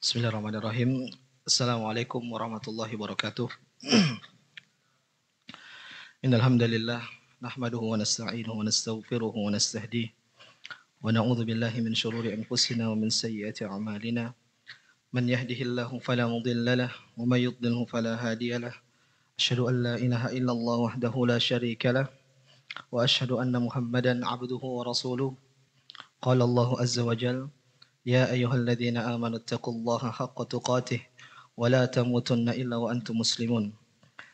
Bismillahirrahmanirrahim. Assalamualaikum warahmatullahi wabarakatuh. Innal hamdalillah nahmaduhu wa nasta'inuhu wa nastaghfiruhu wa nastahdihi wa na'udzu billahi min shururi anfusina wa min sayyiati a'malina. Man yahdihillahu fala mudilla lah wa may yudlilhu fala hadiya lah. Ashhadu an la ilaha illallah wahdahu la sharika lah wa ashhadu anna Muhammadan 'abduhu wa rasuluh. Qala Allahu azza wa jalla يا أيها الذين آمنوا اتقوا الله حق تقاته ولا تموتن إلا وأنتم مسلمون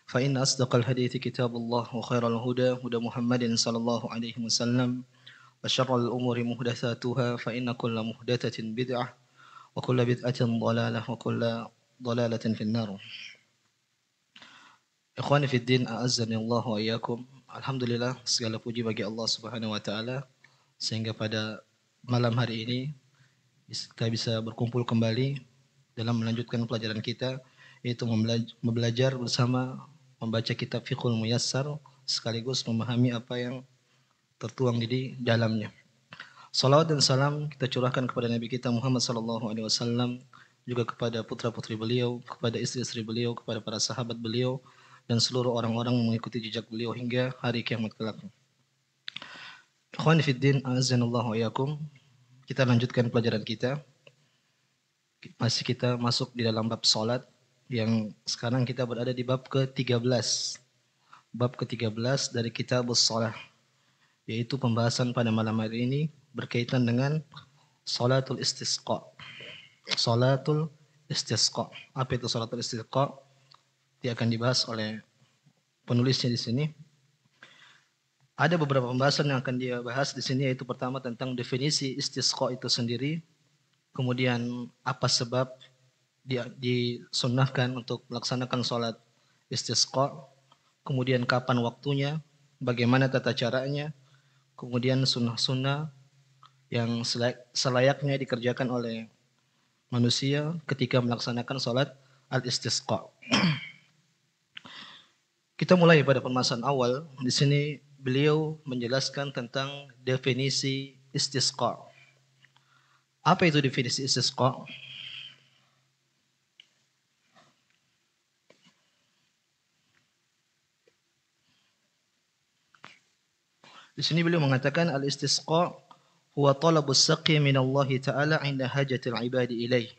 فإن أصدق الحديث كتاب الله وخير الهدى هدى محمد صلى الله عليه وسلم وشر الأمور محدثاتها فإن كل محدثة بدعة وكل بدعة ضلالة وكل ضلالة في النار Ikhwani في الدين أعزني الله وإياكم الحمد لله segala puji bagi Allah Subhanahu wa taala sehingga pada malam hari ini kita bisa berkumpul kembali dalam melanjutkan pelajaran kita yaitu membelajar bersama membaca kitab Fiqhul Muyassar sekaligus memahami apa yang tertuang di dalamnya. Salawat dan salam kita curahkan kepada Nabi kita Muhammad sallallahu alaihi wasallam juga kepada putra-putri beliau, kepada istri-istri beliau, kepada para sahabat beliau dan seluruh orang-orang mengikuti jejak beliau hingga hari kiamat kelak. Ikhwan fiddin, azanallahu wa kita lanjutkan pelajaran kita. Masih kita masuk di dalam bab salat yang sekarang kita berada di bab ke-13. Bab ke-13 dari kitab salat yaitu pembahasan pada malam hari ini berkaitan dengan salatul istisqa. Salatul istisqa. Apa itu salatul istisqa? Dia akan dibahas oleh penulisnya di sini ada beberapa pembahasan yang akan dia bahas di sini yaitu pertama tentang definisi istisqa itu sendiri, kemudian apa sebab dia disunahkan untuk melaksanakan sholat istisqa, kemudian kapan waktunya, bagaimana tata caranya, kemudian sunnah-sunnah yang selayaknya dikerjakan oleh manusia ketika melaksanakan sholat al-istisqa. Kita mulai pada permasalahan awal. Di sini beliau menjelaskan tentang definisi istisqa. Apa itu definisi istisqa? Di sini beliau mengatakan al-istisqa huwa talabu saqi min Allah taala 'inda hajatil ibadi ilaih.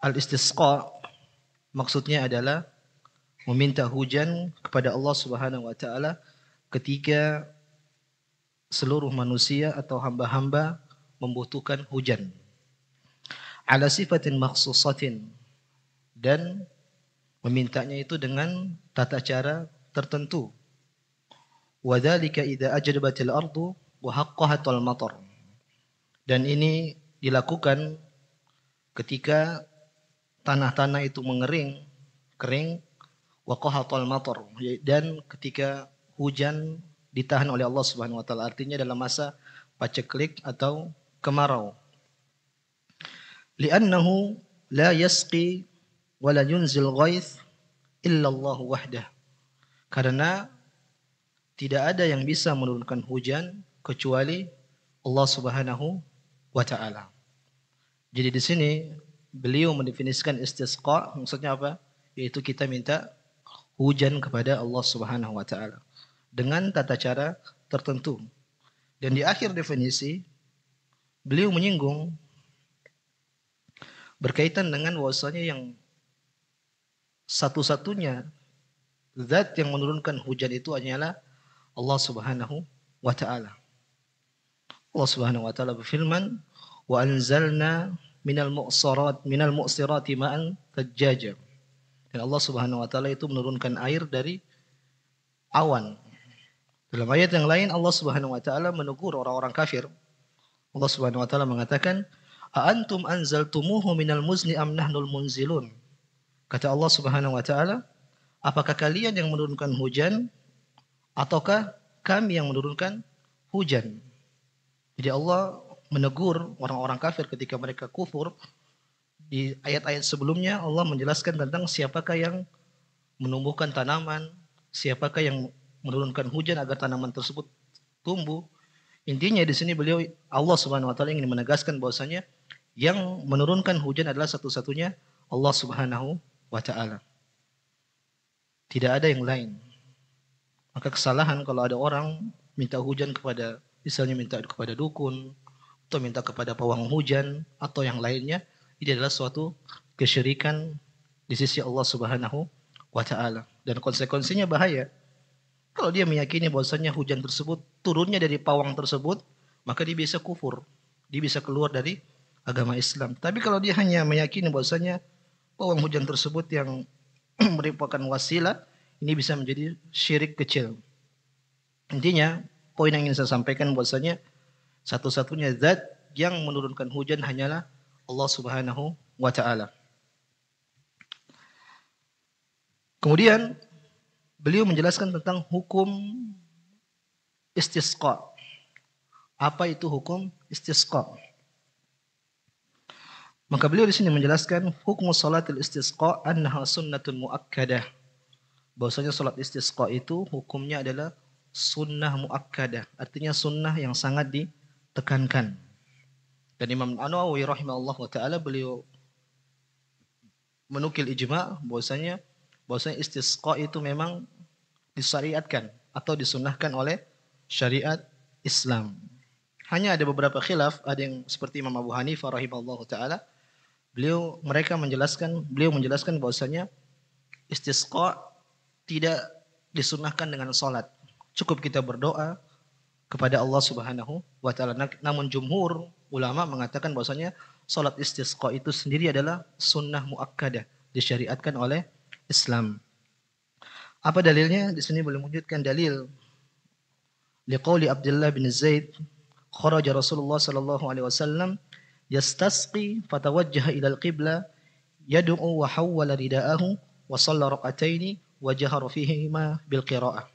Al-istisqa maksudnya adalah meminta hujan kepada Allah Subhanahu wa taala ketika seluruh manusia atau hamba-hamba membutuhkan hujan. Ala sifatin maksusatin dan memintanya itu dengan tata cara tertentu. Wadhalika idha ajadbatil ardu wa haqqahatul matar. Dan ini dilakukan ketika tanah-tanah itu mengering, kering, wa qahatul matar dan ketika hujan ditahan oleh Allah Subhanahu wa taala. Artinya dalam masa paceklik atau kemarau. Li'annahu la yasqi wa la yunzil ghaith illa Allah wahdah. Karena tidak ada yang bisa menurunkan hujan kecuali Allah Subhanahu wa taala. Jadi di sini beliau mendefinisikan istisqa maksudnya apa? Yaitu kita minta hujan kepada Allah Subhanahu wa taala dengan tata cara tertentu. Dan di akhir definisi, beliau menyinggung berkaitan dengan wasanya yang satu-satunya zat yang menurunkan hujan itu hanyalah Allah Subhanahu wa taala. Allah Subhanahu wa taala berfirman, "Wa anzalna minal mu'sirat minal mu'sirati ma'an tajjaja." Dan Allah Subhanahu wa taala itu menurunkan air dari awan dalam ayat yang lain Allah Subhanahu wa taala menegur orang-orang kafir. Allah Subhanahu wa taala mengatakan, "A antum anzaltumuhu minal muzni am nahnul munzilun?" Kata Allah Subhanahu wa taala, "Apakah kalian yang menurunkan hujan ataukah kami yang menurunkan hujan?" Jadi Allah menegur orang-orang kafir ketika mereka kufur. Di ayat-ayat sebelumnya Allah menjelaskan tentang siapakah yang menumbuhkan tanaman, siapakah yang menurunkan hujan agar tanaman tersebut tumbuh. Intinya di sini beliau Allah Subhanahu wa taala ingin menegaskan bahwasanya yang menurunkan hujan adalah satu-satunya Allah Subhanahu wa taala. Tidak ada yang lain. Maka kesalahan kalau ada orang minta hujan kepada misalnya minta kepada dukun atau minta kepada pawang hujan atau yang lainnya ini adalah suatu kesyirikan di sisi Allah Subhanahu wa taala dan konsekuensinya bahaya kalau dia meyakini bahwasanya hujan tersebut turunnya dari pawang tersebut, maka dia bisa kufur. Dia bisa keluar dari agama Islam. Tapi kalau dia hanya meyakini bahwasanya pawang hujan tersebut yang merupakan wasilah, ini bisa menjadi syirik kecil. Intinya, poin yang ingin saya sampaikan bahwasanya satu-satunya zat yang menurunkan hujan hanyalah Allah Subhanahu wa taala. Kemudian beliau menjelaskan tentang hukum istisqa. Apa itu hukum istisqa? Maka beliau di sini menjelaskan hukum salatil istisqa annaha sunnatun muakkadah. Bahwasanya salat istisqa itu hukumnya adalah sunnah muakkadah, artinya sunnah yang sangat ditekankan. Dan Imam An-Nawawi rahimahullah taala beliau menukil ijma bahwasanya bahwasanya istisqa itu memang disyariatkan atau disunahkan oleh syariat Islam. Hanya ada beberapa khilaf, ada yang seperti Imam Abu Hanifah rahimahullah taala. Beliau mereka menjelaskan, beliau menjelaskan bahwasanya istisqa tidak disunahkan dengan salat. Cukup kita berdoa kepada Allah Subhanahu wa taala. Namun jumhur ulama mengatakan bahwasanya salat istisqa itu sendiri adalah sunnah muakkadah disyariatkan oleh Islam. Apa dalilnya? Di sini boleh menunjukkan dalil. Liqauli Abdullah bin Zaid kharaja Rasulullah sallallahu alaihi wasallam yastasqi fatawajjaha ila al-qibla yad'u wa hawwala ridaahu wa shalla raqataini wa jahara fihima bil qira'ah.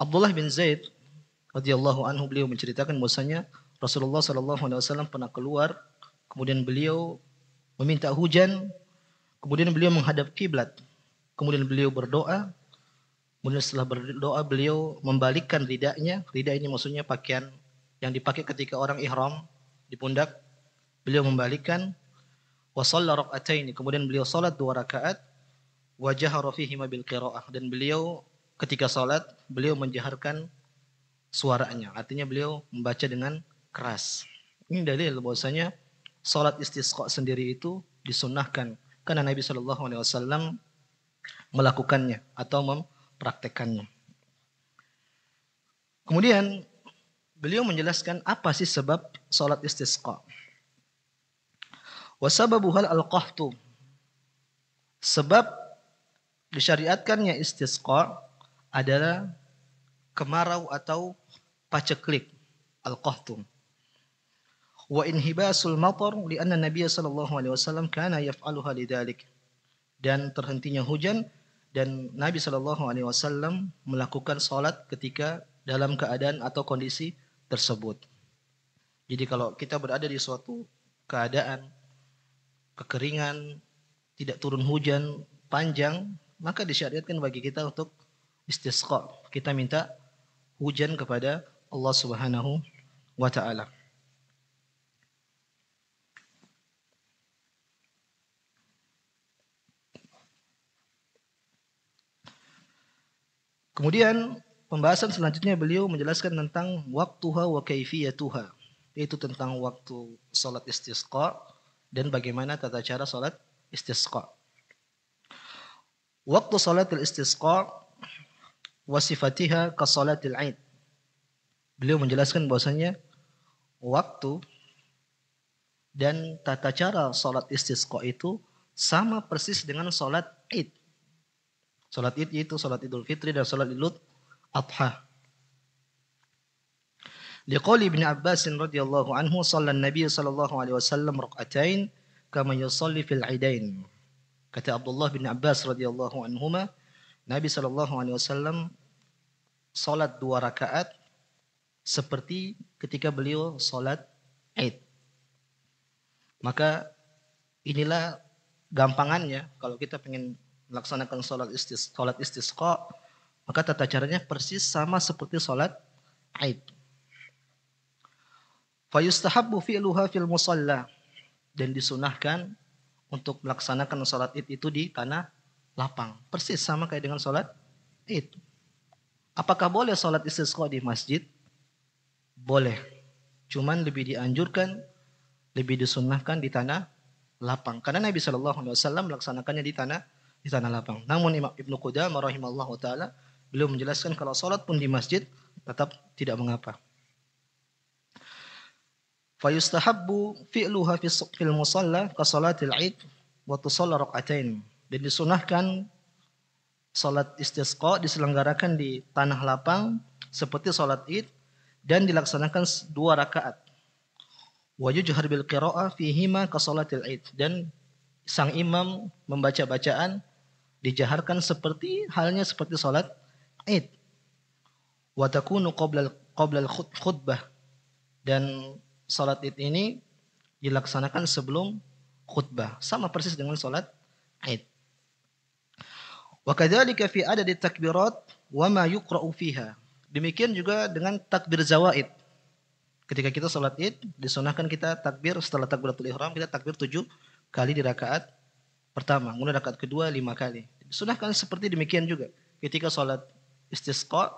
Abdullah bin Zaid radhiyallahu anhu beliau menceritakan bahwasanya Rasulullah sallallahu alaihi wasallam pernah keluar kemudian beliau meminta hujan kemudian beliau menghadap kiblat Kemudian beliau berdoa. Kemudian setelah berdoa beliau membalikkan ridaknya. Ridak ini maksudnya pakaian yang dipakai ketika orang ihram di pundak. Beliau membalikkan. ini. Kemudian beliau salat dua rakaat. Wajah rafihima bil qira'ah. Dan beliau ketika salat beliau menjaharkan suaranya. Artinya beliau membaca dengan keras. Ini dalil bahwasanya salat istisqa sendiri itu disunnahkan karena Nabi Shallallahu alaihi wasallam melakukannya atau mempraktekannya. Kemudian beliau menjelaskan apa sih sebab sholat istisqa. Wasababuhal al-qahtu. Sebab disyariatkannya istisqa adalah kemarau atau paceklik al-qahtu. Wa inhibasul matar li'anna Nabi sallallahu alaihi wasallam kana yaf'aluha Dan terhentinya hujan dan Nabi Shallallahu Alaihi Wasallam melakukan sholat ketika dalam keadaan atau kondisi tersebut. Jadi kalau kita berada di suatu keadaan kekeringan, tidak turun hujan panjang, maka disyariatkan bagi kita untuk istisqa. Kita minta hujan kepada Allah Subhanahu wa taala. Kemudian pembahasan selanjutnya beliau menjelaskan tentang waktuha wa kaifiyatuha, yaitu tentang waktu salat istisqa dan bagaimana tata cara salat istisqa. Waktu salat istisqa wa sifatiha ka salatil aid. Beliau menjelaskan bahwasanya waktu dan tata cara salat istisqa itu sama persis dengan salat Id. Salat Id yaitu salat Idul Fitri dan salat Idul Adha. Liqali Ibnu Abbas radhiyallahu anhu sallan Nabi sallallahu alaihi wasallam rak'atain kama yusalli fil idain. Kata Abdullah bin Abbas radhiyallahu anhuma, Nabi sallallahu alaihi wasallam salat dua rakaat seperti ketika beliau salat Id. Maka inilah gampangannya kalau kita pengen melaksanakan sholat istis sholat istisqa maka tata caranya persis sama seperti sholat aid. Fayustahabbu fi'luha fil musalla dan disunahkan untuk melaksanakan sholat id itu di tanah lapang. Persis sama kayak dengan sholat id. Apakah boleh sholat istisqa di masjid? Boleh. Cuman lebih dianjurkan, lebih disunahkan di tanah lapang. Karena Nabi Shallallahu Alaihi Wasallam melaksanakannya di tanah di tanah lapang. Namun Imam Ibnu Qudamah rahimallahu taala beliau menjelaskan kalau salat pun di masjid tetap tidak mengapa. Fayustahabbu fi'luha fil musalla ka salatil 'id wa tusalla raka'atain. Dan disunahkan salat istisqa diselenggarakan di tanah lapang seperti salat Id dan dilaksanakan dua rakaat. Wa yujhar bil qira'ah fihima ka salatil 'id dan sang imam membaca bacaan dijaharkan seperti halnya seperti salat Id. Wa takunu qabla qabla khutbah dan salat Id ini dilaksanakan sebelum khutbah, sama persis dengan salat Id. Wa kadzalika fi adadi takbirat wa ma yuqra'u fiha. Demikian juga dengan takbir zawaid. Ketika kita salat Id, disunahkan kita takbir setelah takbiratul ihram kita takbir tujuh kali di rakaat pertama, kemudian rakaat kedua lima kali. disunahkan seperti demikian juga. Ketika sholat istisqa,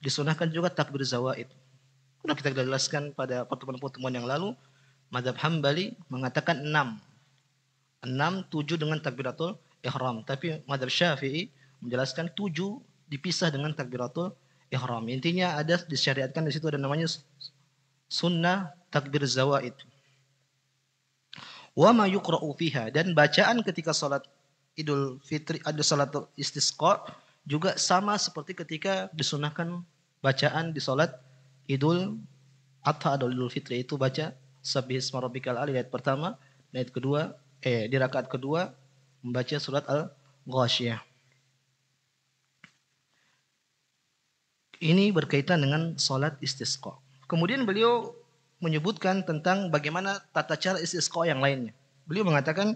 disunahkan juga takbir zawaid. Sudah kita jelaskan pada pertemuan-pertemuan yang lalu, Madhab Hambali mengatakan enam. Enam, tujuh dengan takbiratul ihram. Tapi Madhab Syafi'i menjelaskan tujuh dipisah dengan takbiratul ihram. Intinya ada disyariatkan di situ ada namanya sunnah takbir zawaid wa ma fiha dan bacaan ketika salat Idul Fitri ada salat istisqa juga sama seperti ketika disunahkan bacaan di salat Idul Adha atau Idul Fitri itu baca Subhisma rabbikal ali ayat pertama, ayat kedua, eh di rakaat kedua membaca surat Al-Ghasyiyah. Ini berkaitan dengan salat istisqa. Kemudian beliau menyebutkan tentang bagaimana tata cara istisqa yang lainnya. Beliau mengatakan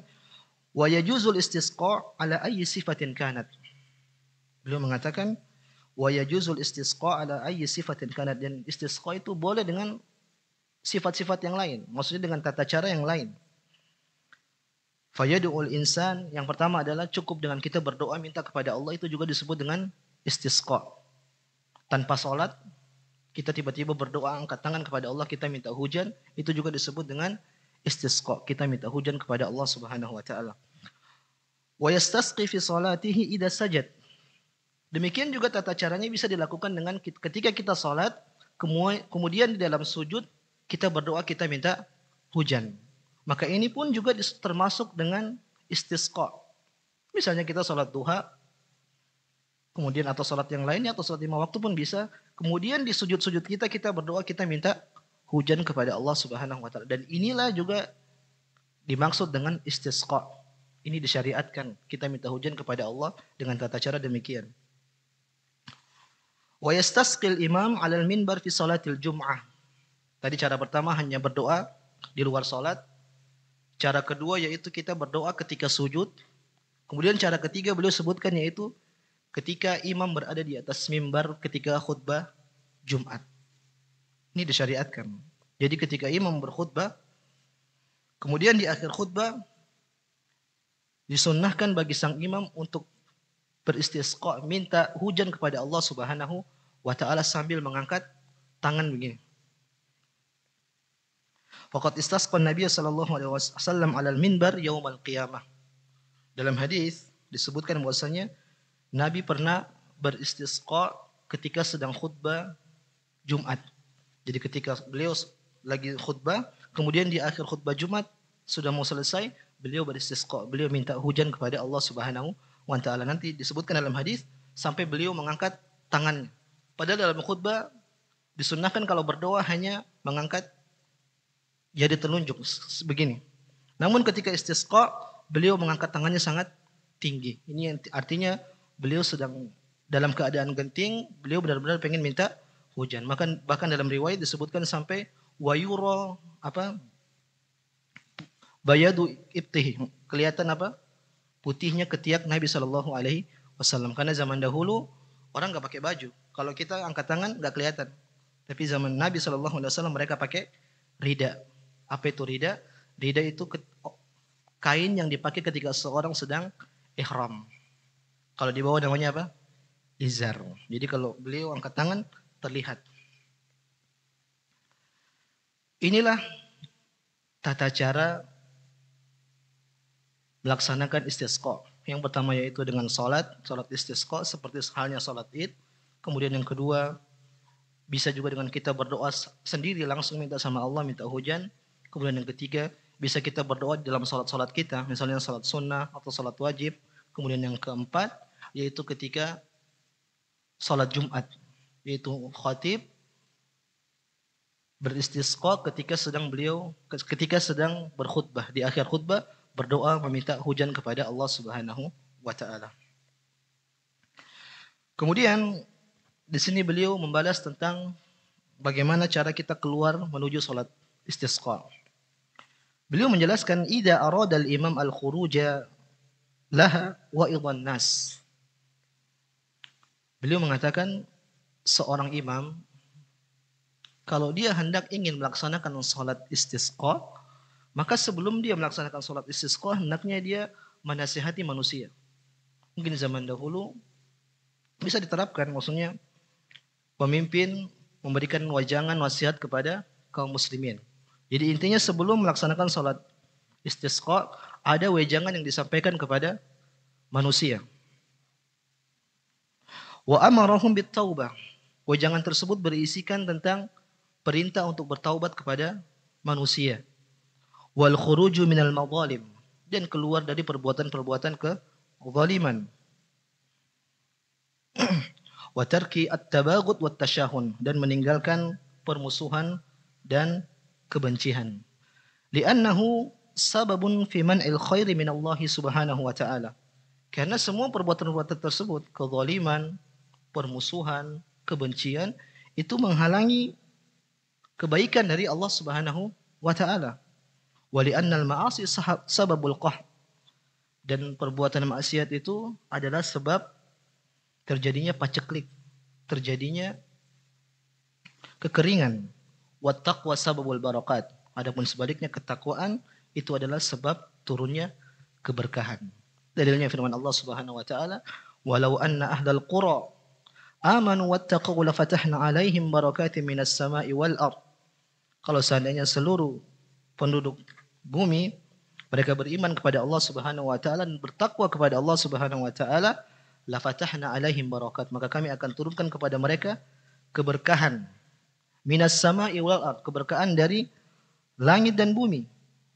wa yajuzul istisqa ala ayyi sifatin kanat. Beliau mengatakan wa yajuzul istisqa ala ayyi sifatin kanat dan istisqa itu boleh dengan sifat-sifat yang lain, maksudnya dengan tata cara yang lain. Fayadul insan yang pertama adalah cukup dengan kita berdoa minta kepada Allah itu juga disebut dengan istisqa. Tanpa salat. Kita tiba-tiba berdoa angkat tangan kepada Allah, kita minta hujan, itu juga disebut dengan istisqa. Kita minta hujan kepada Allah Subhanahu wa taala. Wa yastasqi fi salatihi idza sajad. Demikian juga tata caranya bisa dilakukan dengan ketika kita salat, kemudian di dalam sujud kita berdoa kita minta hujan. Maka ini pun juga termasuk dengan istisqa. Misalnya kita salat duha, kemudian atau sholat yang lainnya atau sholat lima waktu pun bisa. Kemudian di sujud-sujud kita kita berdoa kita minta hujan kepada Allah Subhanahu wa taala. Dan inilah juga dimaksud dengan istisqa. Ini disyariatkan kita minta hujan kepada Allah dengan tata cara demikian. Wa yastasqil imam 'alal minbar fi salatil jum'ah. Tadi cara pertama hanya berdoa di luar salat. Cara kedua yaitu kita berdoa ketika sujud. Kemudian cara ketiga beliau sebutkan yaitu ketika imam berada di atas mimbar ketika khutbah Jumat. Ini disyariatkan. Jadi ketika imam berkhutbah, kemudian di akhir khutbah disunnahkan bagi sang imam untuk beristisqa minta hujan kepada Allah Subhanahu wa taala sambil mengangkat tangan begini. Faqad istasqa Nabi sallallahu alaihi wasallam alal minbar yaumal qiyamah. Dalam hadis disebutkan bahwasanya Nabi pernah beristisqa ketika sedang khutbah Jumat. Jadi ketika beliau lagi khutbah, kemudian di akhir khutbah Jumat sudah mau selesai, beliau beristisqa, beliau minta hujan kepada Allah Subhanahu wa taala. Nanti disebutkan dalam hadis sampai beliau mengangkat tangannya. Padahal dalam khutbah disunahkan kalau berdoa hanya mengangkat jadi telunjuk begini. Namun ketika istisqa, beliau mengangkat tangannya sangat tinggi. Ini artinya beliau sedang dalam keadaan genting, beliau benar-benar pengen minta hujan. Maka bahkan dalam riwayat disebutkan sampai wayuro apa bayadu ibtihi kelihatan apa putihnya ketiak Nabi Shallallahu Alaihi Wasallam karena zaman dahulu orang nggak pakai baju kalau kita angkat tangan nggak kelihatan tapi zaman Nabi Shallallahu Alaihi Wasallam mereka pakai rida apa itu rida rida itu kain yang dipakai ketika seorang sedang ihram kalau di bawah namanya apa? Izar. Jadi kalau beliau angkat tangan terlihat. Inilah tata cara melaksanakan istisqa. Yang pertama yaitu dengan sholat, sholat istisqa seperti halnya sholat id. Kemudian yang kedua bisa juga dengan kita berdoa sendiri langsung minta sama Allah minta hujan. Kemudian yang ketiga bisa kita berdoa dalam sholat-sholat kita, misalnya sholat sunnah atau sholat wajib Kemudian yang keempat yaitu ketika sholat Jumat yaitu khatib beristisqa ketika sedang beliau ketika sedang berkhutbah di akhir khutbah berdoa meminta hujan kepada Allah Subhanahu wa taala. Kemudian di sini beliau membalas tentang bagaimana cara kita keluar menuju sholat istisqa. Beliau menjelaskan ida arad al-imam al-khuruja laha wa idhan nas. Beliau mengatakan seorang imam kalau dia hendak ingin melaksanakan sholat istisqa, maka sebelum dia melaksanakan sholat istisqa, hendaknya dia menasihati manusia. Mungkin zaman dahulu bisa diterapkan, maksudnya pemimpin memberikan wajangan wasiat kepada kaum muslimin. Jadi intinya sebelum melaksanakan sholat istisqa, ada wejangan yang disampaikan kepada manusia. Wa amarahum bittaubah. Wejangan tersebut berisikan tentang perintah untuk bertaubat kepada manusia. Wal khuruju minal mazalim dan keluar dari perbuatan-perbuatan zaliman. Wa tarki at-tabaghut wat tashahun dan meninggalkan permusuhan dan kebencian. Li'annahu sababun fi man'il khairi min Allah subhanahu wa ta'ala. Karena semua perbuatan-perbuatan tersebut, kezaliman, permusuhan, kebencian, itu menghalangi kebaikan dari Allah subhanahu wa ta'ala. Wali'annal ma'asi sababul qah. Dan perbuatan maksiat itu adalah sebab terjadinya paceklik, terjadinya kekeringan. Wa taqwa sababul barakat. Adapun sebaliknya ketakwaan itu adalah sebab turunnya keberkahan. Dalilnya firman Allah Subhanahu wa taala, "Walau anna ahlal qura amanu wattaqu la fatahna 'alaihim barakatin minas sama'i wal ard." Kalau seandainya seluruh penduduk bumi mereka beriman kepada Allah Subhanahu wa taala dan bertakwa kepada Allah Subhanahu wa taala, la fatahna 'alaihim barakat, maka kami akan turunkan kepada mereka keberkahan minas sama'i wal ard, keberkahan dari langit dan bumi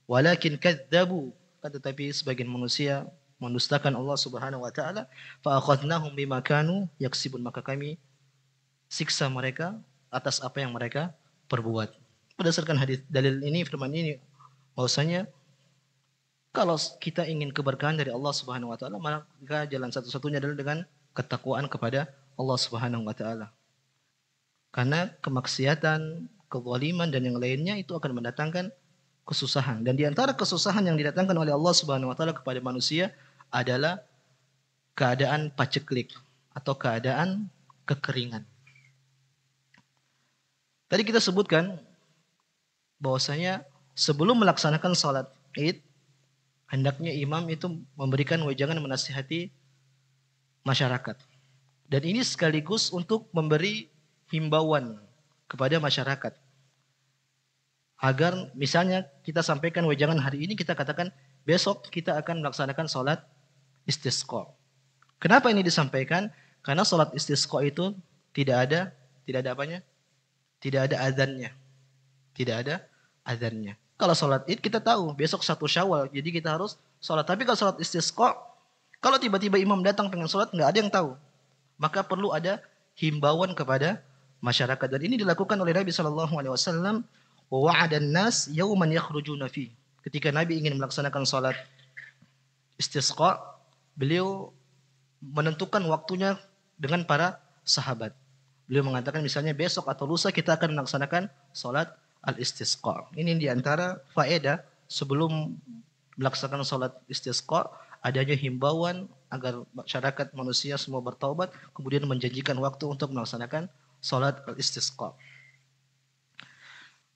walakin kadzabu kan tetapi sebagian manusia mendustakan Allah Subhanahu wa taala fa akhadnahum bima kanu yaksibun maka kami siksa mereka atas apa yang mereka perbuat berdasarkan hadis dalil ini firman ini bahwasanya kalau kita ingin keberkahan dari Allah Subhanahu wa taala maka jalan satu-satunya adalah dengan ketakwaan kepada Allah Subhanahu wa taala karena kemaksiatan, kezaliman dan yang lainnya itu akan mendatangkan kesusahan. Dan di antara kesusahan yang didatangkan oleh Allah Subhanahu wa taala kepada manusia adalah keadaan paceklik atau keadaan kekeringan. Tadi kita sebutkan bahwasanya sebelum melaksanakan sholat Id hendaknya imam itu memberikan wejangan menasihati masyarakat. Dan ini sekaligus untuk memberi himbauan kepada masyarakat agar misalnya kita sampaikan wejangan hari ini kita katakan besok kita akan melaksanakan sholat istisqa. Kenapa ini disampaikan? Karena sholat istisqa itu tidak ada, tidak ada apanya? Tidak ada azannya. Tidak ada azannya. Kalau sholat id kita tahu besok satu syawal, jadi kita harus sholat. Tapi kalau sholat istisqa, kalau tiba-tiba imam datang pengen sholat nggak ada yang tahu, maka perlu ada himbauan kepada masyarakat. Dan ini dilakukan oleh Nabi Shallallahu Alaihi Wasallam Wah wa'adan nas yauman yakhrujuna fi. Ketika Nabi ingin melaksanakan salat istisqa, beliau menentukan waktunya dengan para sahabat. Beliau mengatakan misalnya besok atau lusa kita akan melaksanakan salat al-istisqa. Ini diantara faedah sebelum melaksanakan salat istisqa adanya himbauan agar masyarakat manusia semua bertaubat kemudian menjanjikan waktu untuk melaksanakan salat al-istisqa.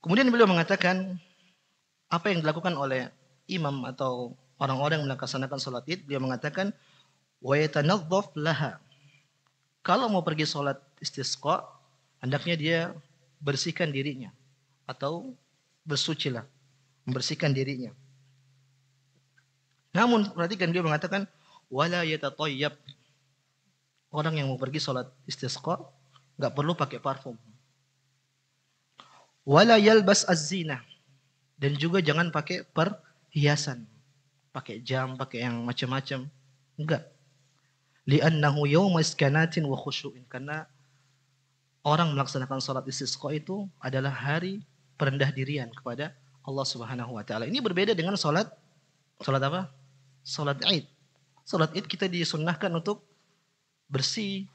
Kemudian beliau mengatakan apa yang dilakukan oleh imam atau orang-orang yang melaksanakan sholat id, beliau mengatakan wa laha. Kalau mau pergi sholat istisqa, hendaknya dia bersihkan dirinya atau bersucilah, membersihkan dirinya. Namun perhatikan beliau mengatakan wala yatatayyab. Orang yang mau pergi sholat istisqa nggak perlu pakai parfum, Wala yalbas az Dan juga jangan pakai perhiasan. Pakai jam, pakai yang macam-macam. Enggak. Li'annahu yawmas kanatin wa khusyu'in. Karena orang melaksanakan salat istisqa itu adalah hari perendah dirian kepada Allah Subhanahu wa taala. Ini berbeda dengan salat salat apa? Salat Id. Salat Id kita disunnahkan untuk bersih,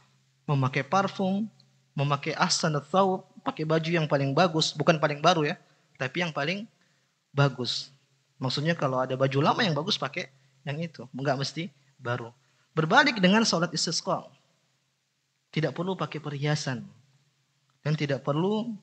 memakai parfum, memakai ahsan atau pakai baju yang paling bagus, bukan paling baru ya, tapi yang paling bagus. Maksudnya kalau ada baju lama yang bagus pakai yang itu, enggak mesti baru. Berbalik dengan sholat istisqa. Tidak perlu pakai perhiasan. Dan tidak perlu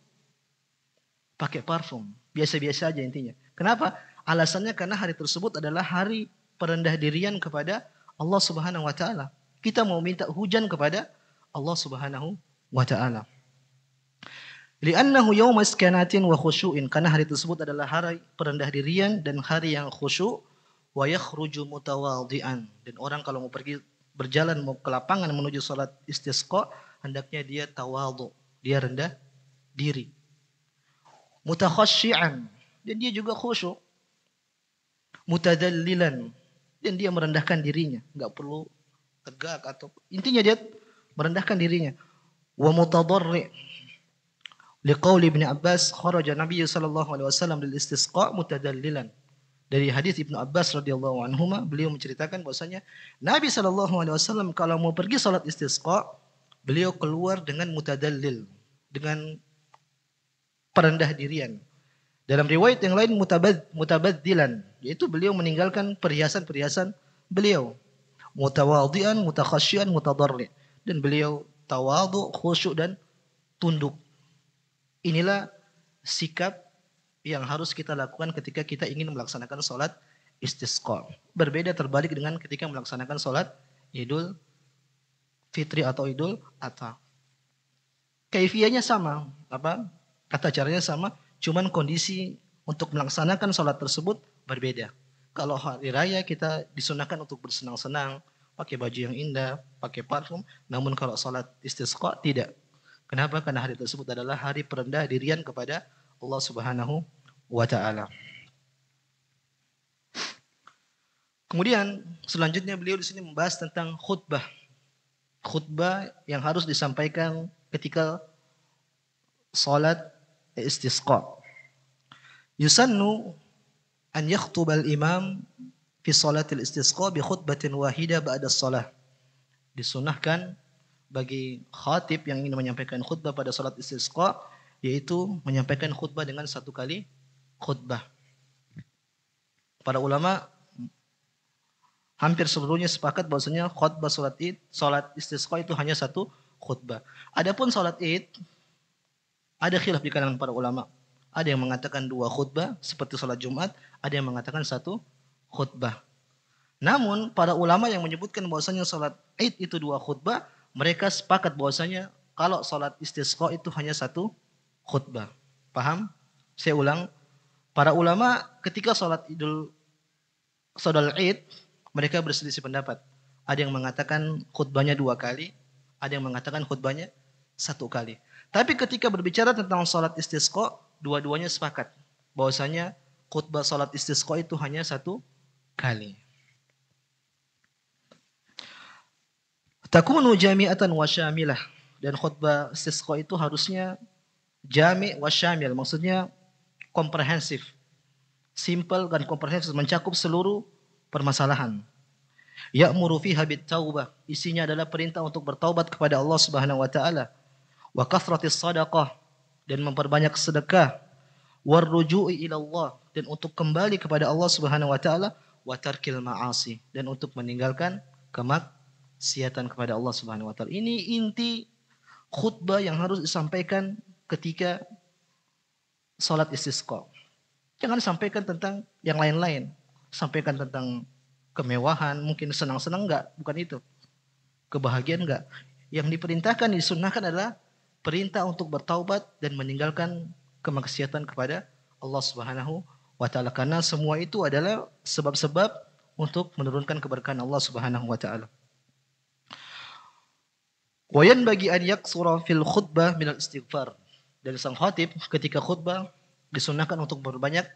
pakai parfum. Biasa-biasa aja intinya. Kenapa? Alasannya karena hari tersebut adalah hari perendah dirian kepada Allah Subhanahu wa taala. Kita mau minta hujan kepada Allah Subhanahu wa taala. Li'annahu yawma iskanatin wa khusyu'in. Karena hari tersebut adalah hari perendah dirian dan hari yang khusyuk. Wa yakhruju mutawadhi'an. Dan orang kalau mau pergi berjalan mau ke lapangan menuju salat istisqa, hendaknya dia tawadhu. Dia rendah diri. Mutakhasyi'an. Dan dia juga khusyuk. Mutadallilan. Dan dia merendahkan dirinya. Enggak perlu tegak atau intinya dia merendahkan dirinya. Wa mutadarri'an Liqauli Ibnu Abbas kharaja Nabi sallallahu alaihi wasallam lil istisqa mutadallilan. Dari hadis Ibnu Abbas radhiyallahu anhuma beliau menceritakan bahwasanya Nabi sallallahu alaihi wasallam kalau mau pergi salat istisqa beliau keluar dengan mutadallil, dengan perendah dirian. Dalam riwayat yang lain mutabad mutabaddilan, yaitu beliau meninggalkan perhiasan-perhiasan beliau. Mutawadhian, mutakhasyian, mutadarri. Dan beliau tawadhu, khusyuk dan tunduk Inilah sikap yang harus kita lakukan ketika kita ingin melaksanakan sholat istisqa. Berbeda terbalik dengan ketika melaksanakan sholat idul fitri atau idul adha. Kaifianya sama, apa kata caranya sama, cuman kondisi untuk melaksanakan sholat tersebut berbeda. Kalau hari raya kita disunahkan untuk bersenang-senang, pakai baju yang indah, pakai parfum. Namun kalau sholat istisqa tidak. Kenapa? Karena hari tersebut adalah hari perendah dirian kepada Allah Subhanahu wa taala. Kemudian selanjutnya beliau di sini membahas tentang khutbah. Khutbah yang harus disampaikan ketika salat istisqa. Yusannu an yakhthubal imam fi salatil istisqa bi khutbatin wahida ba'da salah. Disunahkan bagi khatib yang ingin menyampaikan khutbah pada salat istisqa yaitu menyampaikan khutbah dengan satu kali khutbah. Para ulama hampir seluruhnya sepakat bahwasanya khutbah salat Id, salat istisqa itu hanya satu khutbah. Adapun salat Id ada khilaf di kalangan para ulama. Ada yang mengatakan dua khutbah seperti salat Jumat, ada yang mengatakan satu khutbah. Namun para ulama yang menyebutkan bahwasanya salat Id itu dua khutbah mereka sepakat bahwasanya kalau sholat istisqa itu hanya satu khutbah. Paham? Saya ulang. Para ulama ketika sholat idul sholat id, mereka berselisih pendapat. Ada yang mengatakan khutbahnya dua kali, ada yang mengatakan khutbahnya satu kali. Tapi ketika berbicara tentang sholat istisqa, dua-duanya sepakat. Bahwasanya khutbah sholat istisqa itu hanya satu kali. Takunu jami'atan wa syamilah. Dan khutbah sisqa itu harusnya jami' wa syamil. Maksudnya komprehensif. Simple dan komprehensif mencakup seluruh permasalahan. Ya'muru fiha bit taubah. Isinya adalah perintah untuk bertaubat kepada Allah Subhanahu wa taala. Wa kathratis sadaqah dan memperbanyak sedekah. warrujui ila Allah dan untuk kembali kepada Allah Subhanahu wa taala wa tarkil ma'asi dan untuk meninggalkan kemak siatan kepada Allah Subhanahu wa taala. Ini inti khutbah yang harus disampaikan ketika salat istisqa. Jangan sampaikan tentang yang lain-lain. Sampaikan tentang kemewahan, mungkin senang-senang enggak, bukan itu. Kebahagiaan enggak. Yang diperintahkan, disunahkan adalah perintah untuk bertaubat dan meninggalkan kemaksiatan kepada Allah Subhanahu wa taala karena semua itu adalah sebab-sebab untuk menurunkan keberkahan Allah Subhanahu wa taala. Wayan bagi an yaksura fil khutbah minal istighfar. Dan sang khatib ketika khutbah disunahkan untuk berbanyak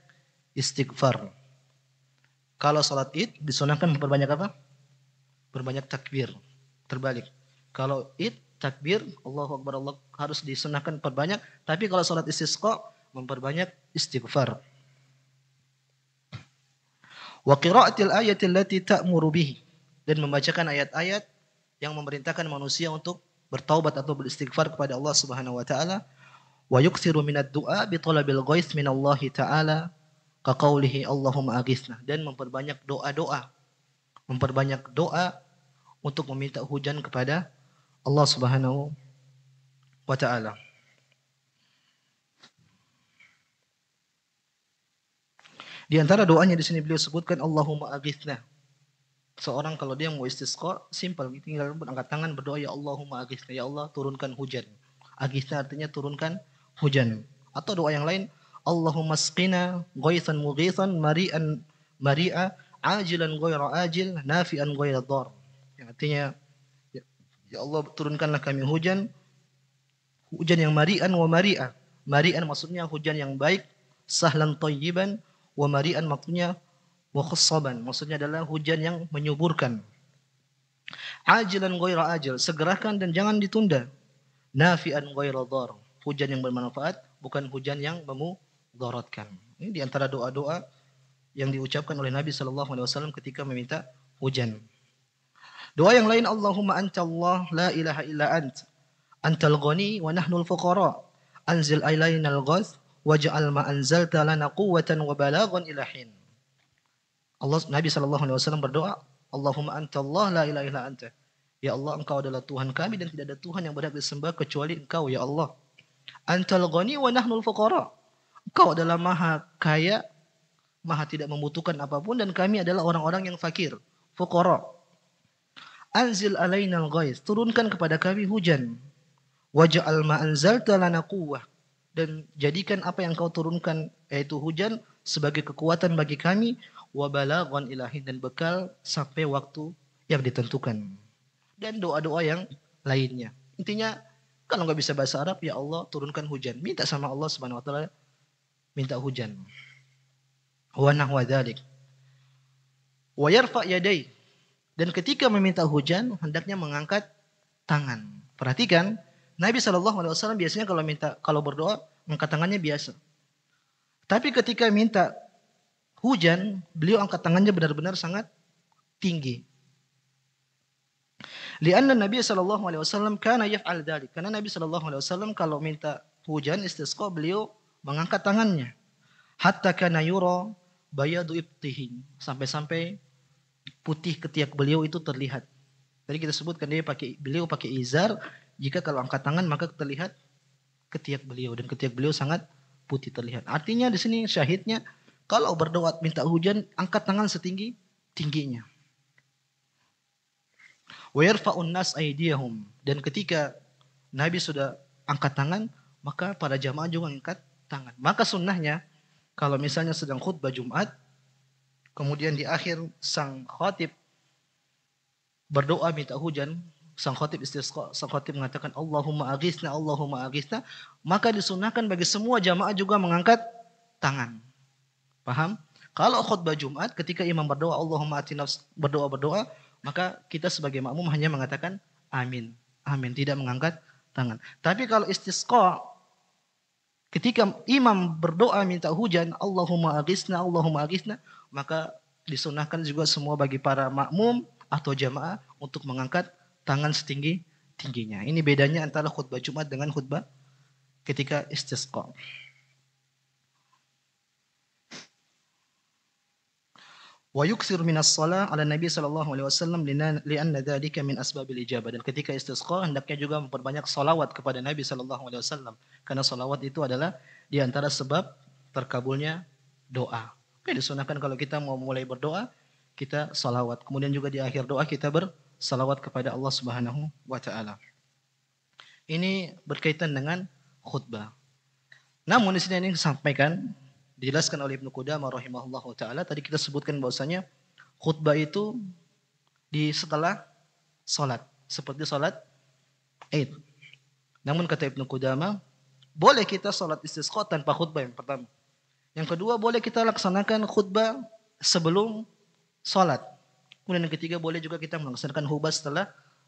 istighfar. Kalau salat id disunahkan berbanyak apa? Berbanyak takbir. Terbalik. Kalau id takbir Allahu Akbar Allah harus disunahkan perbanyak. Tapi kalau salat istisqa memperbanyak istighfar. Wa qira'atil ayati allati ta'muru bihi dan membacakan ayat-ayat yang memerintahkan manusia untuk bertaubat atau beristighfar kepada Allah Subhanahu wa taala wa yuksiru minad du'a bi talabil ghais Allah taala ka qawlihi Allahumma aghithna dan memperbanyak doa-doa memperbanyak doa untuk meminta hujan kepada Allah Subhanahu wa taala. Di antara doanya di sini beliau sebutkan Allahumma aghithna seorang kalau dia mau istisqa simpel tinggal angkat tangan berdoa ya Allahumma aghithna ya Allah turunkan hujan aghithna artinya turunkan hujan atau doa yang lain Allahumma sqina ghaithan mughithan mari'an mari'a ajilan ghaira ajil nafi'an ghaira dhar yang artinya ya, ya Allah turunkanlah kami hujan hujan yang mari'an wa mari'a mari'an maksudnya hujan yang baik sahlan tayyiban wa mari'an maksudnya wa maksudnya adalah hujan yang menyuburkan ajilan ghaira ajil segerakan dan jangan ditunda nafi'an ghaira dhar hujan yang bermanfaat bukan hujan yang memudaratkan ini di antara doa-doa yang diucapkan oleh Nabi Shallallahu alaihi wasallam ketika meminta hujan doa yang lain Allahumma anta Allah la ilaha illa ant antal ghani wa nahnul fuqara anzil alaina al-ghaz waj'al ma anzalta lana quwwatan wa balagan ila hin Allah Nabi Shallallahu Alaihi Wasallam berdoa, Allahumma anta Allah la ilaha illa anta. Ya Allah, Engkau adalah Tuhan kami dan tidak ada Tuhan yang berhak disembah kecuali Engkau, ya Allah. Antal ghani wa nahnul fuqara. Engkau adalah maha kaya, maha tidak membutuhkan apapun dan kami adalah orang-orang yang fakir, fuqara. Anzil alainal turunkan kepada kami hujan. Waj'al ma anzalta lana quwwah dan jadikan apa yang kau turunkan yaitu hujan sebagai kekuatan bagi kami wabalagon ilahi dan bekal sampai waktu yang ditentukan. Dan doa-doa yang lainnya. Intinya kalau nggak bisa bahasa Arab ya Allah turunkan hujan. Minta sama Allah Subhanahu wa taala minta hujan. wanah nahwa dzalik. yadai. Dan ketika meminta hujan hendaknya mengangkat tangan. Perhatikan Nabi Shallallahu Alaihi Wasallam biasanya kalau minta kalau berdoa mengangkat tangannya biasa. Tapi ketika minta hujan, beliau angkat tangannya benar-benar sangat tinggi. Lianna Nabi sallallahu alaihi wasallam kana yaf'al dhalik. Karena Nabi sallallahu alaihi wasallam kalau minta hujan istisqa beliau mengangkat tangannya. Hatta kana yura bayadu ibtihin Sampai-sampai putih ketiak beliau itu terlihat. Tadi kita sebutkan dia pakai beliau pakai izar, jika kalau angkat tangan maka terlihat ketiak beliau dan ketiak beliau sangat putih terlihat. Artinya di sini syahidnya kalau berdoa minta hujan, angkat tangan setinggi tingginya. Wayarfa'un nas aydiyahum. Dan ketika Nabi sudah angkat tangan, maka para jamaah juga angkat tangan. Maka sunnahnya, kalau misalnya sedang khutbah Jumat, kemudian di akhir sang khatib berdoa minta hujan, sang khotib istisqa, sang khotib mengatakan Allahumma agisna, Allahumma agisna, maka disunahkan bagi semua jamaah juga mengangkat tangan. Paham? Kalau khutbah Jumat ketika imam berdoa Allahumma nafs berdoa berdoa maka kita sebagai makmum hanya mengatakan amin. Amin, tidak mengangkat tangan. Tapi kalau istisqa ketika imam berdoa minta hujan Allahumma aqisna Allahumma aqisna maka disunahkan juga semua bagi para makmum atau jamaah untuk mengangkat tangan setinggi tingginya. Ini bedanya antara khutbah Jumat dengan khutbah ketika istisqa. wa yuksiru minas shalah ala Nabi sallallahu alaihi wasallam li'anna dzalika min asbabil ijabah. Dan ketika istisqa hendaknya juga memperbanyak salawat kepada Nabi sallallahu alaihi wasallam karena salawat itu adalah di antara sebab terkabulnya doa. Oke, disunahkan kalau kita mau mulai berdoa kita salawat. Kemudian juga di akhir doa kita bersalawat kepada Allah Subhanahu wa taala. Ini berkaitan dengan khutbah. Namun di sini yang disampaikan sampaikan dijelaskan oleh Ibnu Qudamah rahimahullah taala tadi kita sebutkan bahwasanya khutbah itu di setelah salat seperti salat Eid. Namun kata Ibnu Qudamah boleh kita salat istisqa tanpa khutbah yang pertama. Yang kedua boleh kita laksanakan khutbah sebelum salat. Kemudian yang ketiga boleh juga kita melaksanakan khutbah setelah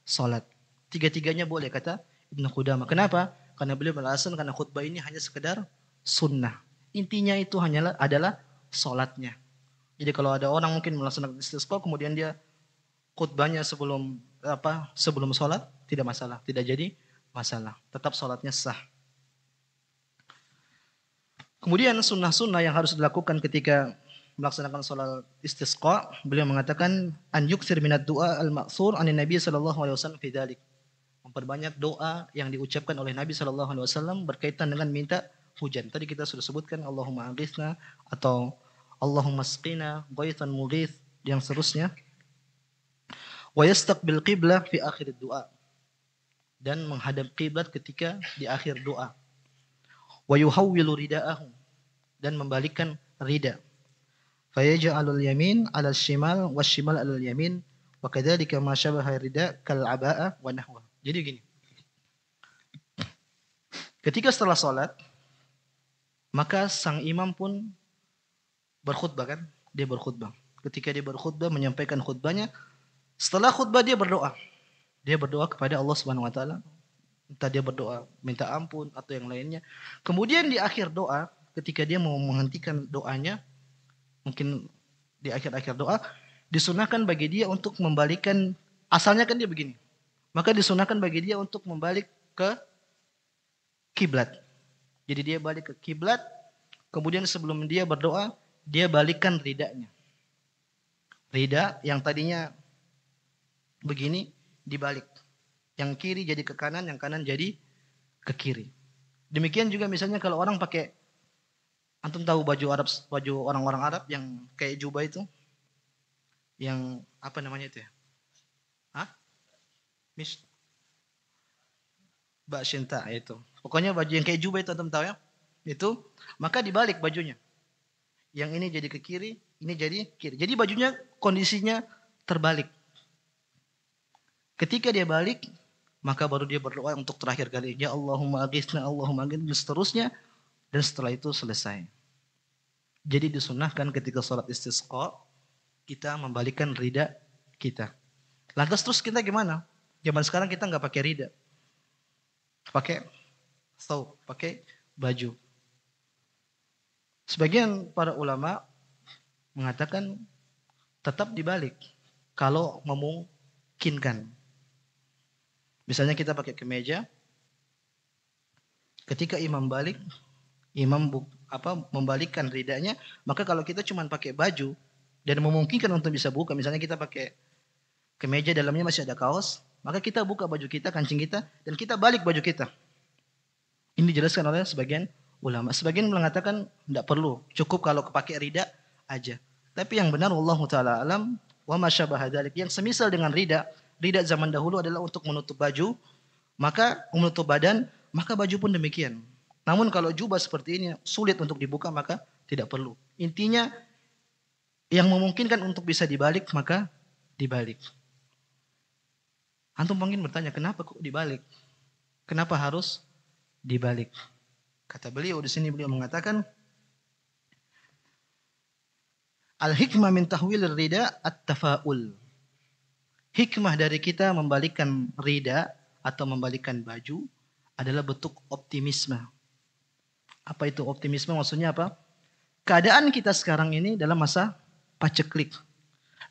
salat. Tiga-tiganya boleh kata Ibnu Qudamah. Kenapa? Karena beliau beralasan karena khutbah ini hanya sekedar sunnah Intinya itu hanyalah adalah sholatnya. Jadi kalau ada orang mungkin melaksanakan istisqa kemudian dia khutbahnya sebelum apa sebelum sholat tidak masalah, tidak jadi masalah. Tetap sholatnya sah. Kemudian sunnah-sunnah yang harus dilakukan ketika melaksanakan sholat istisqa, beliau mengatakan an yuksir minat doa al maksur anin Nabi saw fidalik Memperbanyak doa yang diucapkan oleh Nabi saw berkaitan dengan minta hujan. Tadi kita sudah sebutkan Allahumma aghithna atau Allahumma sqina ghaithan mughith yang seterusnya. Wa yastaqbil qibla fi akhir doa dan menghadap kiblat ketika di akhir doa. Wa yuhawwilu rida'ahu dan membalikkan rida. alul yamin 'alal shimal wasyimal 'alal yamin wa kadzalika ma syabaha rida kal aba'a wa nahwa. Jadi gini. Ketika setelah sholat maka sang imam pun berkhutbah kan? Dia berkhutbah. Ketika dia berkhutbah menyampaikan khutbahnya, setelah khutbah dia berdoa. Dia berdoa kepada Allah Subhanahu wa taala. Entah dia berdoa minta ampun atau yang lainnya. Kemudian di akhir doa, ketika dia mau menghentikan doanya, mungkin di akhir-akhir doa disunahkan bagi dia untuk membalikkan asalnya kan dia begini. Maka disunahkan bagi dia untuk membalik ke kiblat. Jadi dia balik ke kiblat, kemudian sebelum dia berdoa, dia balikan ridanya. Rida yang tadinya begini dibalik. Yang kiri jadi ke kanan, yang kanan jadi ke kiri. Demikian juga misalnya kalau orang pakai antum tahu baju Arab baju orang-orang Arab yang kayak jubah itu yang apa namanya itu ya? Hah? Mis Mbak Shinta itu. Pokoknya baju yang kayak jubah itu teman tahu ya. Itu maka dibalik bajunya. Yang ini jadi ke kiri, ini jadi kiri. Jadi bajunya kondisinya terbalik. Ketika dia balik, maka baru dia berdoa untuk terakhir kali. Ya Allahumma agisna, Allahumma agisna, seterusnya. Dan setelah itu selesai. Jadi disunahkan ketika sholat istisqa, kita membalikan rida kita. Lantas terus kita gimana? Zaman sekarang kita nggak pakai rida. Pakai atau pakai baju. Sebagian para ulama mengatakan tetap dibalik kalau memungkinkan. Misalnya kita pakai kemeja, ketika imam balik, imam bu, apa membalikkan ridanya, maka kalau kita cuma pakai baju dan memungkinkan untuk bisa buka, misalnya kita pakai kemeja dalamnya masih ada kaos, maka kita buka baju kita, kancing kita, dan kita balik baju kita. Ini dijelaskan oleh sebagian ulama. Sebagian mengatakan tidak perlu, cukup kalau kepakai rida aja. Tapi yang benar Allah taala alam wa masyabah yang semisal dengan rida, rida zaman dahulu adalah untuk menutup baju, maka menutup badan, maka baju pun demikian. Namun kalau jubah seperti ini sulit untuk dibuka maka tidak perlu. Intinya yang memungkinkan untuk bisa dibalik maka dibalik. Antum mungkin bertanya, kenapa kok dibalik? Kenapa harus di balik Kata beliau di sini beliau mengatakan Al-hikmah min tahwil rida at-tafaul. Hikmah dari kita membalikkan rida atau membalikkan baju adalah bentuk optimisme. Apa itu optimisme? Maksudnya apa? Keadaan kita sekarang ini dalam masa paceklik.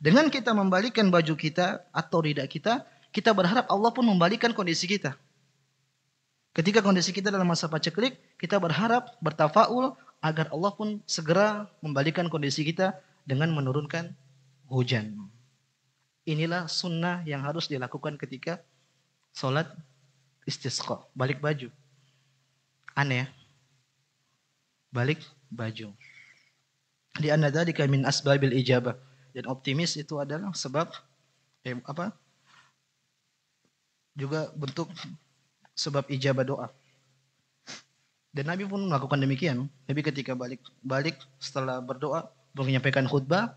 Dengan kita membalikkan baju kita atau rida kita, kita berharap Allah pun membalikkan kondisi kita. Ketika kondisi kita dalam masa paceklik, kita berharap, bertafaul agar Allah pun segera membalikan kondisi kita dengan menurunkan hujan. Inilah sunnah yang harus dilakukan ketika sholat istisqa, balik baju. Aneh ya. Balik baju. Di anada dzalika asbabil ijabah. Dan optimis itu adalah sebab eh, apa? Juga bentuk sebab ijabah doa. Dan Nabi pun melakukan demikian. Nabi ketika balik balik setelah berdoa, menyampaikan khutbah,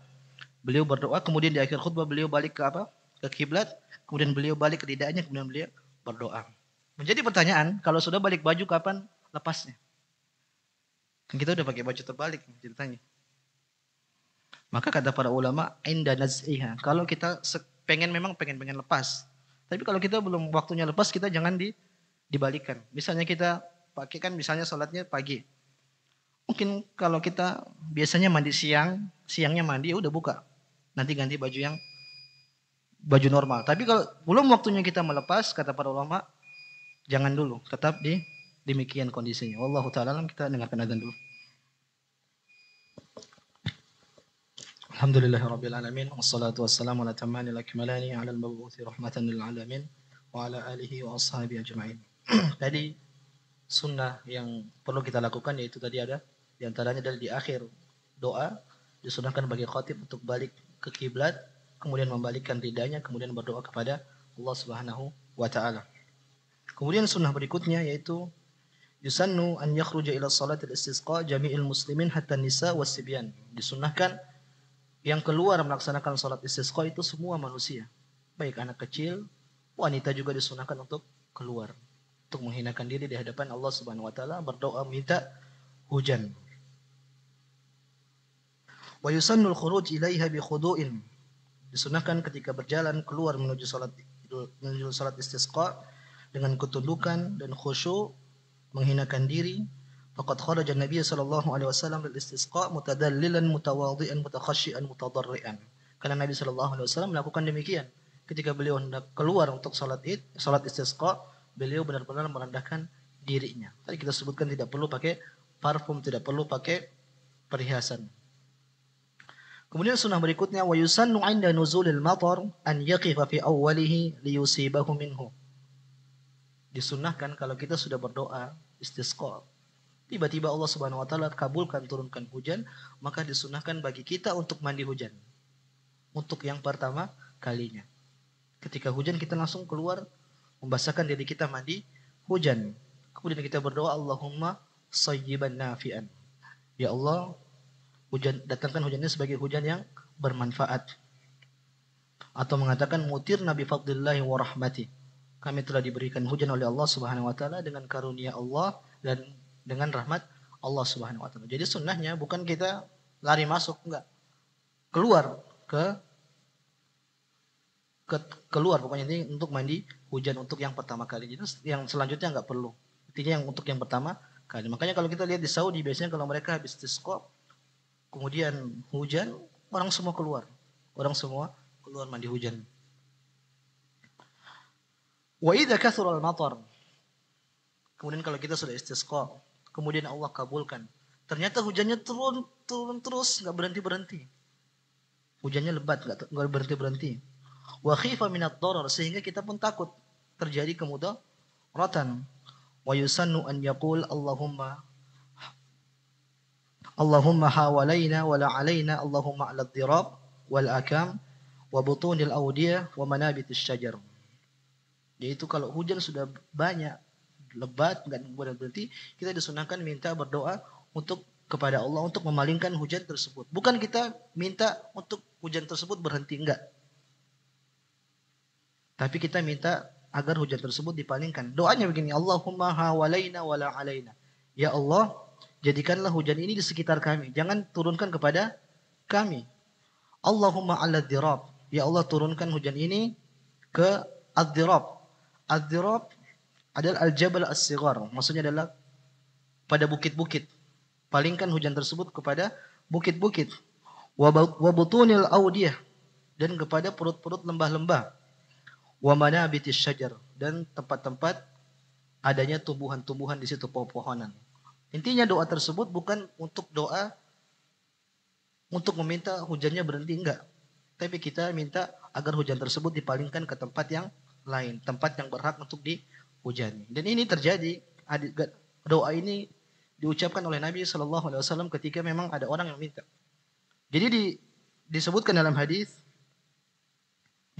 beliau berdoa, kemudian di akhir khutbah beliau balik ke apa? Ke kiblat, kemudian beliau balik ke lidahnya, kemudian beliau berdoa. Menjadi pertanyaan, kalau sudah balik baju kapan lepasnya? Kan kita udah pakai baju terbalik ceritanya. Maka kata para ulama, inda naz'iha. Kalau kita pengen memang pengen pengen lepas, tapi kalau kita belum waktunya lepas, kita jangan di dibalikan. Misalnya kita pakai kan misalnya sholatnya pagi. Mungkin kalau kita biasanya mandi siang, siangnya mandi ya udah buka. Nanti ganti baju yang baju normal. Tapi kalau belum waktunya kita melepas, kata para ulama, jangan dulu. Tetap di demikian kondisinya. Wallahu ta'ala kita dengarkan adzan dulu. Alhamdulillahi rabbil wassalatu wassalamu ala tamani lakmalani ala al-mabuthi rahmatan alamin wa ala alihi wa ashabi ajma'in. tadi sunnah yang perlu kita lakukan yaitu tadi ada diantaranya adalah di akhir doa disunahkan bagi khatib untuk balik ke kiblat kemudian membalikkan lidahnya kemudian berdoa kepada Allah Subhanahu wa taala. Kemudian sunnah berikutnya yaitu yusannu an yakhruja ila salatil istisqa jami'il muslimin hatta nisa wasibyan. Disunnahkan yang keluar melaksanakan salat istisqa itu semua manusia, baik anak kecil, wanita juga disunahkan untuk keluar untuk menghinakan diri di hadapan Allah Subhanahu wa taala berdoa minta hujan. Wa yusannu al-khuruj ilaiha bi khudu'in. Disunahkan ketika berjalan keluar menuju salat menuju salat istisqa dengan ketundukan dan khusyuk menghinakan diri faqad kharaja Nabi sallallahu alaihi wasallam lil istisqa mutadallilan mutawadhi'an mutakhashian mutadarrian karena Nabi sallallahu alaihi wasallam melakukan demikian ketika beliau hendak keluar untuk salat id salat istisqa beliau benar-benar merendahkan dirinya. Tadi kita sebutkan tidak perlu pakai parfum, tidak perlu pakai perhiasan. Kemudian sunnah berikutnya wa yusannu 'inda nuzulil matar an yaqifa fi awwalihi liyusibahu minhu. Disunnahkan kalau kita sudah berdoa istisqa. Tiba-tiba Allah Subhanahu wa taala kabulkan turunkan hujan, maka disunnahkan bagi kita untuk mandi hujan. Untuk yang pertama kalinya. Ketika hujan kita langsung keluar Membasahkan diri kita mandi hujan. Kemudian kita berdoa Allahumma sayyiban nafi'an. Ya Allah, hujan datangkan hujannya sebagai hujan yang bermanfaat. Atau mengatakan mutir Nabi Fadlillahi wa rahmati. Kami telah diberikan hujan oleh Allah Subhanahu wa taala dengan karunia Allah dan dengan rahmat Allah Subhanahu wa taala. Jadi sunnahnya bukan kita lari masuk enggak. Keluar ke, ke keluar pokoknya ini untuk mandi hujan untuk yang pertama kali. Jadi yang selanjutnya nggak perlu. Intinya yang untuk yang pertama kali. Makanya kalau kita lihat di Saudi biasanya kalau mereka habis diskop, kemudian hujan, orang semua keluar. Orang semua keluar mandi hujan. Wa idza al-matar. Kemudian kalau kita sudah istisqa, kemudian Allah kabulkan. Ternyata hujannya turun turun terus, nggak berhenti berhenti. Hujannya lebat, nggak berhenti berhenti. Wa khifa minat sehingga kita pun takut terjadi kemudaratan. Wa yusannu an yaqul Allahumma Allahumma hawalaina wa la alaina Allahumma ala dhirab wal akam wa butunil awdiyah wa manabitis syajar. Yaitu kalau hujan sudah banyak lebat dan berhenti, kita disunahkan minta berdoa untuk kepada Allah untuk memalingkan hujan tersebut. Bukan kita minta untuk hujan tersebut berhenti enggak. Tapi kita minta agar hujan tersebut dipalingkan. Doanya begini, Allahumma hawalaina wala alaina. Ya Allah, jadikanlah hujan ini di sekitar kami. Jangan turunkan kepada kami. Allahumma ala dirab. Ya Allah, turunkan hujan ini ke ad-dirab. Ad-dirab adalah al-jabal as sigar Maksudnya adalah pada bukit-bukit. Palingkan hujan tersebut kepada bukit-bukit. Wabutunil audiyah. Dan kepada perut-perut lembah-lembah wamana abitis syajar dan tempat-tempat adanya tumbuhan-tumbuhan di situ pohon-pohonan Intinya doa tersebut bukan untuk doa untuk meminta hujannya berhenti enggak. Tapi kita minta agar hujan tersebut dipalingkan ke tempat yang lain, tempat yang berhak untuk dihujani. Dan ini terjadi doa ini diucapkan oleh Nabi Shallallahu Alaihi Wasallam ketika memang ada orang yang minta. Jadi di, disebutkan dalam hadis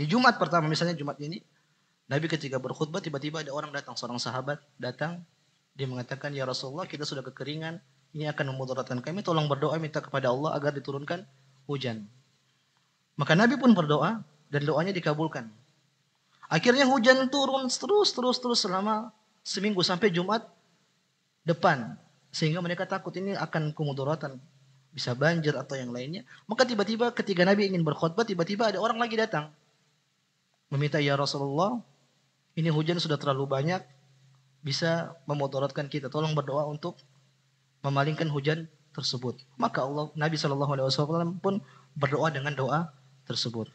di Jumat pertama misalnya Jumat ini Nabi ketika berkhutbah tiba-tiba ada orang datang seorang sahabat datang dia mengatakan ya Rasulullah kita sudah kekeringan ini akan memudaratkan kami tolong berdoa minta kepada Allah agar diturunkan hujan. Maka Nabi pun berdoa dan doanya dikabulkan. Akhirnya hujan turun terus terus terus selama seminggu sampai Jumat depan sehingga mereka takut ini akan kemudaratan bisa banjir atau yang lainnya. Maka tiba-tiba ketika Nabi ingin berkhutbah tiba-tiba ada orang lagi datang meminta ya Rasulullah, ini hujan sudah terlalu banyak, bisa memotoratkan kita. Tolong berdoa untuk memalingkan hujan tersebut. Maka Allah Nabi Shallallahu Alaihi Wasallam pun berdoa dengan doa tersebut.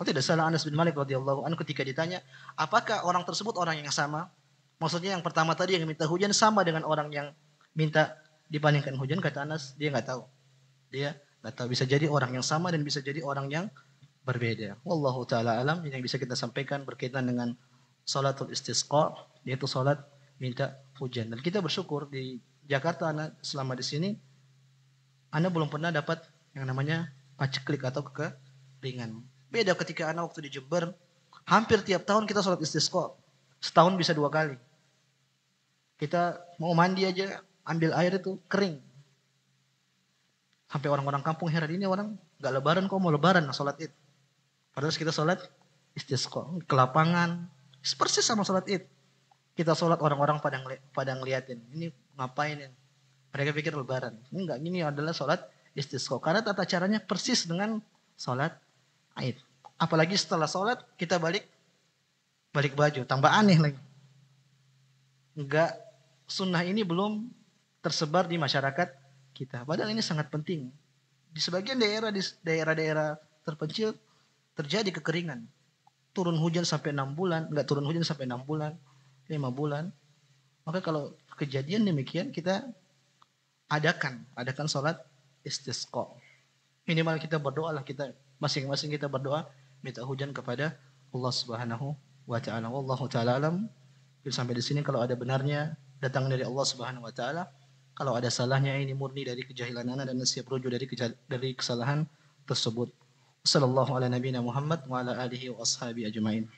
Oh, tidak salah Anas bin Malik radhiyallahu anhu ketika ditanya, apakah orang tersebut orang yang sama? Maksudnya yang pertama tadi yang minta hujan sama dengan orang yang minta dipalingkan hujan kata Anas dia nggak tahu. Dia nggak tahu bisa jadi orang yang sama dan bisa jadi orang yang berbeda. Wallahu taala alam ini yang bisa kita sampaikan berkaitan dengan salatul istisqa yaitu salat minta hujan. Dan kita bersyukur di Jakarta anak selama di sini Anda belum pernah dapat yang namanya paceklik atau kekeringan. Beda ketika anak waktu di Jember hampir tiap tahun kita sholat istisqa. Setahun bisa dua kali. Kita mau mandi aja ambil air itu kering. Sampai orang-orang kampung heran ini orang gak lebaran kok mau lebaran sholat itu. Padahal kita sholat istisqa ke lapangan. Persis sama sholat id. Kita sholat orang-orang pada ngeli, pada ngeliatin. Ini ngapain ini? Ya? Mereka pikir lebaran. Ini enggak ini adalah sholat istisqa. Karena tata caranya persis dengan sholat id. Apalagi setelah sholat kita balik balik baju. Tambah aneh lagi. Enggak sunnah ini belum tersebar di masyarakat kita. Padahal ini sangat penting. Di sebagian daerah di daerah-daerah terpencil terjadi kekeringan. Turun hujan sampai enam bulan, nggak turun hujan sampai enam bulan, lima bulan. Maka kalau kejadian demikian kita adakan, adakan sholat istisqa. Minimal kita berdoa lah kita masing-masing kita berdoa minta hujan kepada Allah Subhanahu wa taala. Wallahu taala alam. Sampai di sini kalau ada benarnya datang dari Allah Subhanahu wa taala. Kalau ada salahnya ini murni dari kejahilan anak dan siap rujuk dari dari kesalahan tersebut. وصلى الله على نبينا محمد وعلى آله وأصحابه أجمعين